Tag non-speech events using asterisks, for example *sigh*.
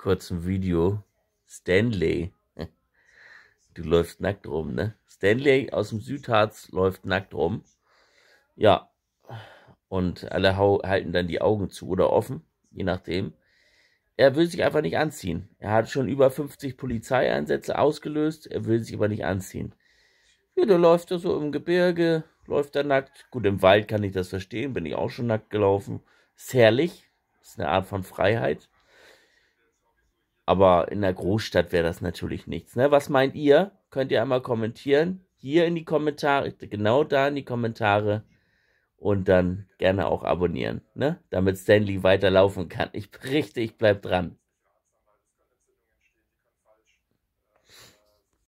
kurzem Video Stanley. *laughs* Du läufst nackt rum, ne? Stanley aus dem Südharz läuft nackt rum. Ja. Und alle halten dann die Augen zu oder offen, je nachdem. Er will sich einfach nicht anziehen. Er hat schon über 50 Polizeieinsätze ausgelöst, er will sich aber nicht anziehen. Ja, da läuft er so im Gebirge, läuft er nackt. Gut, im Wald kann ich das verstehen, bin ich auch schon nackt gelaufen. Ist herrlich, ist eine Art von Freiheit. Aber in der Großstadt wäre das natürlich nichts. Ne? Was meint ihr? Könnt ihr einmal kommentieren? Hier in die Kommentare, genau da in die Kommentare. Und dann gerne auch abonnieren, ne? damit Stanley weiterlaufen kann. Ich berichte, *laughs* ich bleib dran.